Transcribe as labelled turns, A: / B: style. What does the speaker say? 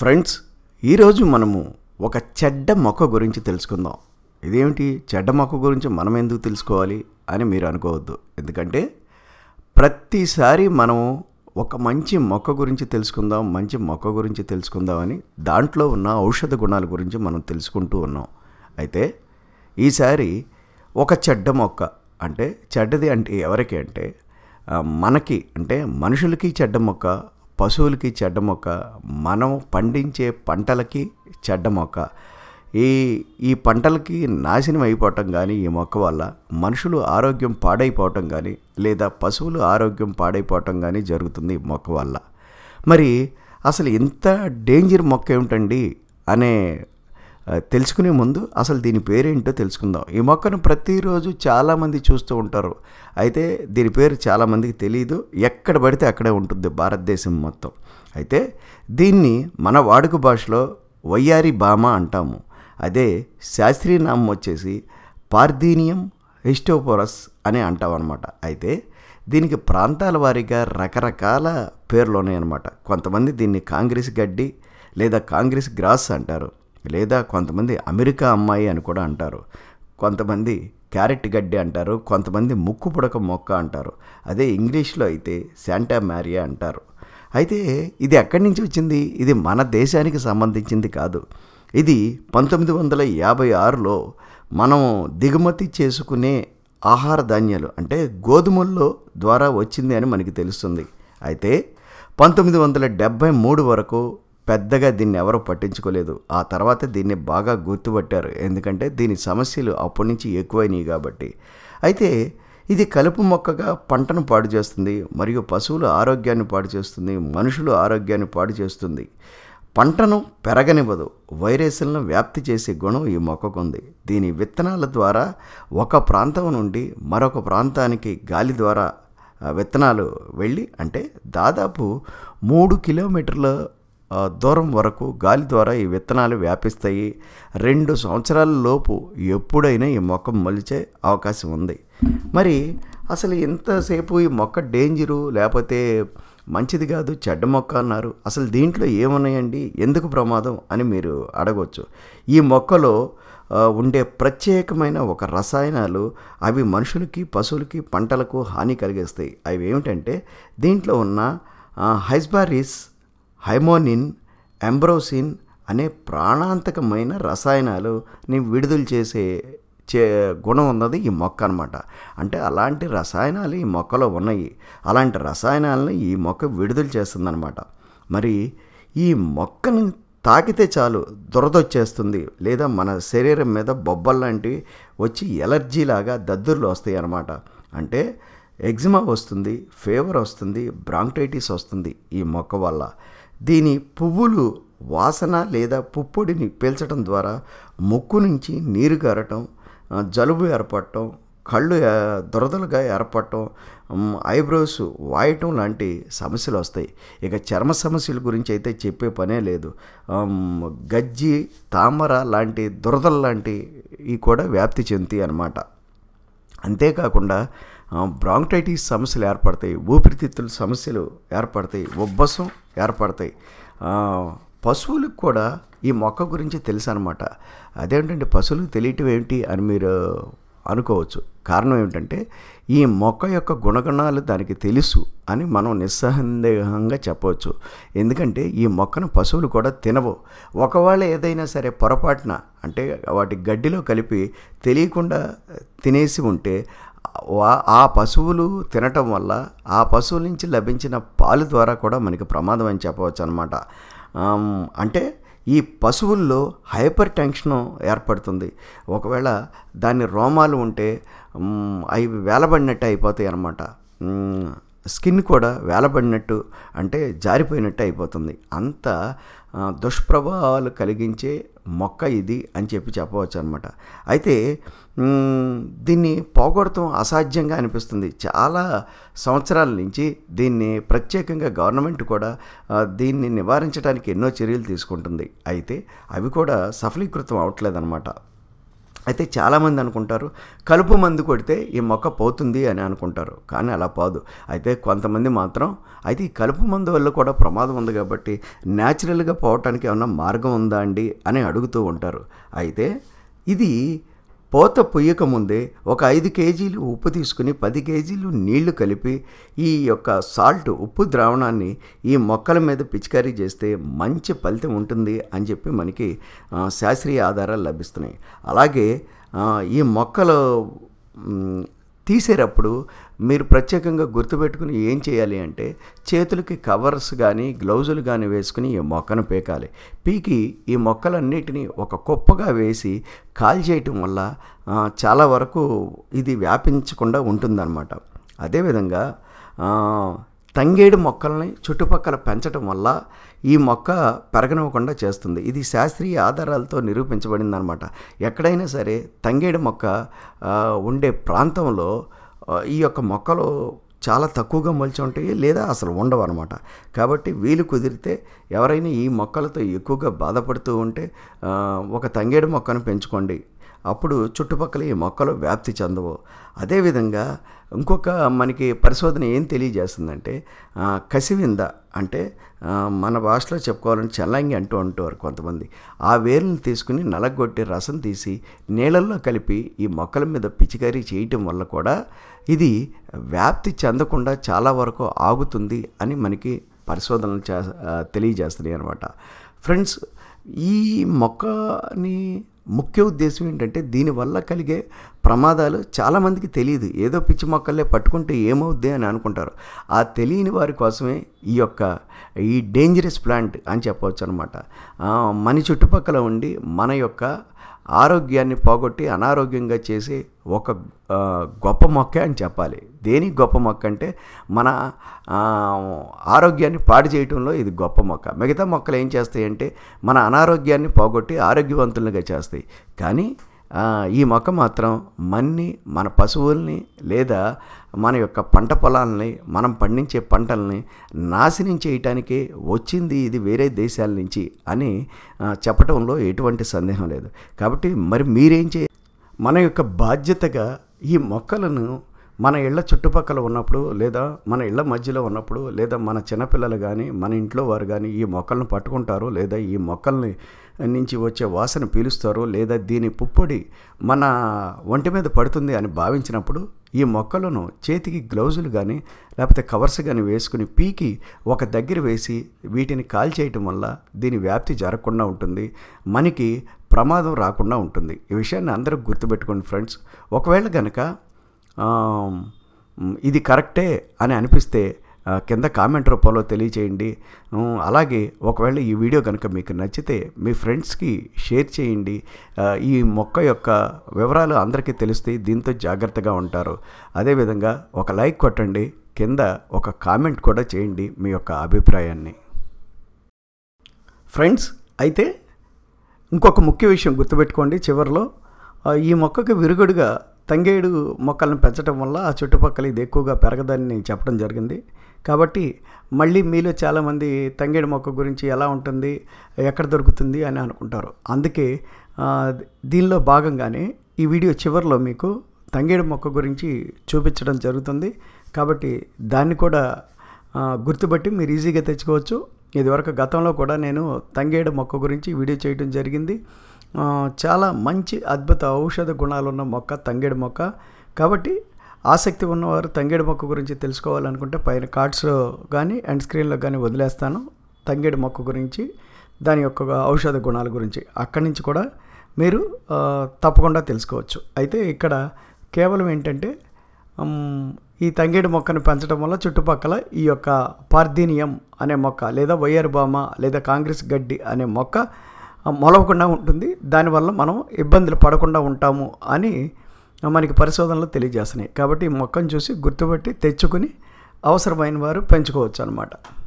A: friends ఈరోజు మనము ఒక చెడ్డ మొక్క గురించి తెలుసుకుందాం ఇదేమిటి చెడ్డ మొక్క గురించి మనం ఎందుకు తెలుసుకోవాలి అని మీరు అనుకోవద్దు ఎందుకంటే ప్రతిసారి మనము ఒక మంచి మొక్క గురించి తెలుసుకుందాం మంచి మొక్క గురించి తెలుసుకుందామని దాంట్లో ఉన్న ఔషధ గుణాల గురించి మనం తెలుసుకుంటూ ఉన్నాం అయితే ఈసారి ఒక చెడ్డ మొక్క అంటే చెడ్డది అంటే ఎవరికి అంటే మనకి అంటే మనుషులకి చెడ్డ మొక్క పశువులకి చెడ్డ మొక్క మనం పండించే పంటలకి చెడ్డ మొక్క ఈ ఈ పంటలకి నాశనం అయిపోవటం కానీ ఈ మొక్క వల్ల మనుషులు ఆరోగ్యం పాడైపోవటం కానీ లేదా పశువులు ఆరోగ్యం పాడైపోవటం కానీ జరుగుతుంది ఈ మొక్క వల్ల మరి అసలు ఇంత డేంజర్ మొక్క ఏమిటండి అనే తెలుసుకునే ముందు అసలు దీని పేరేంటో తెలుసుకుందాం ఈ మొక్కను ప్రతిరోజు చాలామంది చూస్తూ ఉంటారు అయితే దీని పేరు చాలామందికి తెలియదు ఎక్కడ పడితే అక్కడే ఉంటుంది భారతదేశం మొత్తం అయితే దీన్ని మన వాడుక భాషలో వయ్యారి బామ అంటాము అదే శాస్త్రీయ నామం వచ్చేసి పార్థీనియం హిస్టోపోరస్ అని అంటాం అనమాట అయితే దీనికి ప్రాంతాల వారీగా రకరకాల పేర్లు ఉన్నాయన్నమాట కొంతమంది దీన్ని కాంగ్రెస్ గడ్డి లేదా కాంగ్రెస్ గ్రాస్ అంటారు లేదా కొంతమంది అమెరికా అమ్మాయి అని కూడా అంటారు కొంతమంది క్యారెట్ గడ్డి అంటారు కొంతమంది ముక్కు పుడక మొక్క అంటారు అదే ఇంగ్లీష్లో అయితే శాంటా మ్యారియా అంటారు అయితే ఇది ఎక్కడి నుంచి వచ్చింది ఇది మన దేశానికి సంబంధించింది కాదు ఇది పంతొమ్మిది వందల యాభై ఆరులో మనం దిగుమతి చేసుకునే ఆహార ధాన్యాలు అంటే గోధుమల్లో ద్వారా వచ్చింది అని మనకి తెలుస్తుంది అయితే పంతొమ్మిది వందల డెబ్భై మూడు వరకు పెద్దగా దీన్ని ఎవరూ పట్టించుకోలేదు ఆ తర్వాత దీన్ని బాగా గుర్తుపట్టారు ఎందుకంటే దీని సమస్యలు అప్పటి నుంచి ఎక్కువైనాయి కాబట్టి అయితే ఇది కలుపు మొక్కగా పంటను పాడు చేస్తుంది మరియు పశువుల ఆరోగ్యాన్ని పాడు చేస్తుంది మనుషుల ఆరోగ్యాన్ని పాడు చేస్తుంది పంటను పెరగనివ్వదు వైరస్లను వ్యాప్తి చేసే గుణం ఈ మొక్కకుంది దీని విత్తనాల ద్వారా ఒక ప్రాంతం నుండి మరొక ప్రాంతానికి గాలి ద్వారా విత్తనాలు వెళ్ళి అంటే దాదాపు మూడు కిలోమీటర్ల దూరం వరకు గాలి ద్వారా ఈ విత్తనాలు వ్యాపిస్తాయి రెండు సంవత్సరాల లోపు ఎప్పుడైనా ఈ మొక్క మొలిచే అవకాశం ఉంది మరి అసలు ఇంతసేపు ఈ మొక్క డేంజరు లేకపోతే మంచిది కాదు చెడ్డ మొక్క అన్నారు అసలు దీంట్లో ఏమున్నాయండి ఎందుకు ప్రమాదం అని మీరు అడగవచ్చు ఈ మొక్కలో ఉండే ప్రత్యేకమైన ఒక రసాయనాలు అవి మనుషులకి పశువులకి పంటలకు హాని కలిగిస్తాయి అవి ఏమిటంటే దీంట్లో ఉన్న హైస్బారిస్ హైమోనిన్ ఎంబ్రోసిన్ అనే ప్రాణాంతకమైన రసాయనాలు ని విడుదల చేసే చే గుణం ఉన్నది ఈ మొక్క అనమాట అంటే అలాంటి రసాయనాలు ఈ మొక్కలో ఉన్నాయి అలాంటి రసాయనాలను ఈ మొక్క విడుదల చేస్తుందన్నమాట మరి ఈ మొక్కను తాకితే చాలు దురదొచ్చేస్తుంది లేదా మన శరీరం మీద బొబ్బలు లాంటివి వచ్చి లాగా దద్దుర్లు వస్తాయి అన్నమాట అంటే ఎగ్జిమా వస్తుంది ఫీవర్ వస్తుంది బ్రాంక్టైటిస్ వస్తుంది ఈ మొక్క వల్ల దీని పువ్వులు వాసన లేదా పుప్పొడిని పీల్చడం ద్వారా ముక్కు నుంచి నీరు గారటం జలుబు ఏర్పడటం కళ్ళు దురదలుగా ఏర్పడటం ఐబ్రోస్ వాయటం లాంటి సమస్యలు వస్తాయి ఇక చర్మ సమస్యల గురించి అయితే చెప్పే పనే లేదు గజ్జి తామర లాంటి దురదలు లాంటివి కూడా వ్యాప్తి చెందుతాయి అన్నమాట అంతేకాకుండా బ్రాంక్టైటిస్ సమస్యలు ఏర్పడతాయి ఊపిరితిత్తుల సమస్యలు ఏర్పడతాయి ఉబ్బసం ఏర్పడతాయి పశువులకు కూడా ఈ మొక్క గురించి తెలుసు అనమాట అదేంటంటే పశువులకు తెలియటం ఏంటి అని మీరు అనుకోవచ్చు కారణం ఏమిటంటే ఈ మొక్క యొక్క గుణగణాలు దానికి తెలుసు అని మనం నిస్సందేహంగా చెప్పవచ్చు ఎందుకంటే ఈ మొక్కను పశువులు కూడా తినవు ఒకవేళ ఏదైనా సరే పొరపాటున అంటే వాటి గడ్డిలో కలిపి తెలియకుండా తినేసి ఉంటే ఆ పశువులు తినటం వల్ల ఆ పశువుల నుంచి లభించిన పాలు ద్వారా కూడా మనకి ప్రమాదం అని చెప్పవచ్చు అనమాట అంటే ఈ పశువుల్లో హైపర్ టెన్షన్ ఏర్పడుతుంది ఒకవేళ దాని రోమాలు ఉంటే అవి వేలబడినట్టు అయిపోతాయి అన్నమాట స్కిన్ కూడా వేలబడినట్టు అంటే జారిపోయినట్టు అయిపోతుంది అంత దుష్ప్రభావాలు కలిగించే మొక్క ఇది అని చెప్పి చెప్పవచ్చు అనమాట అయితే దీన్ని పోగొడటం అసాధ్యంగా అనిపిస్తుంది చాలా సంవత్సరాల నుంచి దీన్ని ప్రత్యేకంగా గవర్నమెంట్ కూడా దీన్ని నివారించడానికి ఎన్నో చర్యలు తీసుకుంటుంది అయితే అవి కూడా సఫలీకృతం అవ్వట్లేదన్నమాట అయితే చాలామంది అనుకుంటారు కలుపు మందు కొడితే ఈ మొక్క పోతుంది అని అనుకుంటారు కానీ అలా పోదు అయితే కొంతమంది మాత్రం అయితే ఈ కలుపు మందు వల్ల కూడా ప్రమాదం ఉంది కాబట్టి న్యాచురల్గా పోవటానికి ఏమైనా మార్గం ఉందా అండి అని అడుగుతూ ఉంటారు అయితే ఇది పూత పొయ్యకముందే ఒక ఐదు కేజీలు ఉప్పు తీసుకుని పది కేజీలు నీళ్లు కలిపి ఈ యొక్క సాల్ట్ ఉప్పు ద్రావణాన్ని ఈ మొక్కల మీద పిచికారీ చేస్తే మంచి ఫలితం ఉంటుంది అని చెప్పి మనకి శాస్త్రీయ ఆధారాలు లభిస్తున్నాయి అలాగే ఈ మొక్కలు తీసేటప్పుడు మీరు ప్రత్యేకంగా గుర్తుపెట్టుకుని ఏం చేయాలి అంటే చేతులకి కవర్స్ కానీ గ్లౌజులు కానీ వేసుకుని ఈ మొక్కను పీకాలి పీకి ఈ మొక్కలన్నిటినీ ఒక కుప్పగా వేసి కాల్ చేయటం వల్ల చాలా వరకు ఇది వ్యాపించకుండా ఉంటుందన్నమాట అదేవిధంగా తంగేడు మొక్కల్ని చుట్టుపక్కల పెంచడం వల్ల ఈ మొక్క పెరగనివ్వకుండా చేస్తుంది ఇది శాస్త్రీయ ఆధారాలతో నిరూపించబడింది అనమాట ఎక్కడైనా సరే తంగేడు మొక్క ఉండే ప్రాంతంలో ఈ యొక్క మొక్కలు చాలా తక్కువగా మొలిచి ఉంటాయి లేదా అసలు ఉండవు అనమాట కాబట్టి వీలు కుదిరితే ఎవరైనా ఈ మొక్కలతో ఎక్కువగా బాధపడుతూ ఉంటే ఒక తంగేడు మొక్కను పెంచుకోండి అప్పుడు చుట్టుపక్కల ఈ మొక్కలు వ్యాప్తి చెందవు అదేవిధంగా ఇంకొక మనకి పరిశోధన ఏం తెలియజేస్తుందంటే కసివింద అంటే మన భాషలో చెప్పుకోవాలంటే చెల్లంగి అంటూ అంటారు కొంతమంది ఆ వేరుని తీసుకుని నలగొట్టి రసం తీసి నీళ్ళల్లో కలిపి ఈ మొక్కల మీద పిచికారీ చేయటం వల్ల కూడా ఇది వ్యాప్తి చెందకుండా చాలా వరకు ఆగుతుంది అని మనకి పరిశోధనలు చే తెలియజేస్తున్నాయి అనమాట ఫ్రెండ్స్ ఈ మొక్కని ముఖ్య ఉద్దేశం ఏంటంటే దీనివల్ల కలిగే ప్రమాదాలు చాలామందికి తెలియదు ఏదో పిచ్చి మొక్కలే పట్టుకుంటే ఏమవుద్ది అని అనుకుంటారు ఆ తెలియని వారి కోసమే ఈ యొక్క ఈ డేంజరస్ ప్లాంట్ అని చెప్పవచ్చు అనమాట మన చుట్టుపక్కల ఉండి మన యొక్క ఆరోగ్యాన్ని పోగొట్టి అనారోగ్యంగా చేసే ఒక గొప్ప మొక్క అని చెప్పాలి దేని గొప్ప మొక్క అంటే మన ఆరోగ్యాన్ని పాడు చేయటంలో ఇది గొప్ప మొక్క మిగతా మొక్కలు ఏం చేస్తాయంటే మన అనారోగ్యాన్ని పోగొట్టి ఆరోగ్యవంతులుగా చేస్తాయి కానీ ఈ మొక్క మాత్రం మన్ని మన పశువుల్ని లేదా మన యొక్క పంట పొలాలని మనం పండించే పంటల్ని నాశనం చేయటానికే వచ్చింది ఇది వేరే దేశాల నుంచి అని చెప్పటంలో ఎటువంటి సందేహం లేదు కాబట్టి మరి మీరేం చే మన యొక్క బాధ్యతగా ఈ మొక్కలను మన ఇళ్ల చుట్టుపక్కల ఉన్నప్పుడు లేదా మన ఇళ్ల మధ్యలో ఉన్నప్పుడు లేదా మన చిన్నపిల్లలు కానీ మన ఇంట్లో వారు కానీ ఈ మొక్కలను పట్టుకుంటారు లేదా ఈ మొక్కల్ని నుంచి వచ్చే వాసన పీలుస్తారు లేదా దీని పుప్పొడి మన ఒంటి మీద పడుతుంది అని భావించినప్పుడు ఈ మొక్కలను చేతికి గ్లౌజులు కానీ లేకపోతే కవర్స్ కానీ వేసుకుని పీకి ఒక దగ్గర వేసి వీటిని కాల్చేయటం వల్ల దీని వ్యాప్తి జరగకుండా ఉంటుంది మనకి ప్రమాదం రాకుండా ఉంటుంది ఈ విషయాన్ని అందరూ గుర్తుపెట్టుకోండి ఫ్రెండ్స్ ఒకవేళ కనుక ఇది కరెక్టే అని అనిపిస్తే కింద కామెంట్ రూపంలో తెలియచేయండి అలాగే ఒకవేళ ఈ వీడియో కనుక మీకు నచ్చితే మీ ఫ్రెండ్స్కి షేర్ చేయండి ఈ మొక్క యొక్క వివరాలు అందరికీ తెలిస్తే దీంతో జాగ్రత్తగా ఉంటారు అదేవిధంగా ఒక లైక్ కొట్టండి కింద ఒక కామెంట్ కూడా చేయండి మీ యొక్క అభిప్రాయాన్ని ఫ్రెండ్స్ అయితే ఇంకొక ముఖ్య విషయం గుర్తుపెట్టుకోండి చివరిలో ఈ మొక్కకు విరుగుడుగా తంగేడు మొక్కలను పెంచడం వల్ల ఆ చుట్టుపక్కల ఇది ఎక్కువగా పెరగదని చెప్పడం జరిగింది కాబట్టి మళ్ళీ మీలో చాలామంది తంగేడు మొక్క గురించి ఎలా ఉంటుంది ఎక్కడ దొరుకుతుంది అని అనుకుంటారు అందుకే దీనిలో భాగంగానే ఈ వీడియో చివరిలో మీకు తంగేడు మొక్క గురించి చూపించడం జరుగుతుంది కాబట్టి దాన్ని కూడా గుర్తుపట్టి మీరు ఈజీగా తెచ్చుకోవచ్చు ఇదివరకు గతంలో కూడా నేను తంగేడు మొక్క గురించి వీడియో చేయడం జరిగింది చాలా మంచి అద్భుత ఔషధ గుణాలున్న మొక్క తంగేడు మొక్క కాబట్టి ఆసక్తి ఉన్నవారు తంగేడు మొక్క గురించి తెలుసుకోవాలనుకుంటే పైన కార్డ్స్లో కానీ అండ్ స్క్రీన్లో కానీ వదిలేస్తాను తంగేడు మొక్క గురించి దాని యొక్క ఔషధ గుణాల గురించి అక్కడి నుంచి కూడా మీరు తప్పకుండా తెలుసుకోవచ్చు అయితే ఇక్కడ కేవలం ఏంటంటే ఈ తంగేడు మొక్కను పెంచడం వల్ల చుట్టుపక్కల ఈ యొక్క పార్థీనియం అనే మొక్క లేదా వైఆర్ బామ లేదా కాంగ్రెస్ గడ్డి అనే మొక్క మొలవకుండా ఉంటుంది దానివల్ల మనం ఇబ్బందులు పడకుండా ఉంటాము అని మనకి పరిశోధనలు తెలియజేస్తున్నాయి కాబట్టి మొక్కను చూసి గుర్తుపట్టి తెచ్చుకుని అవసరమైన వారు పెంచుకోవచ్చు అనమాట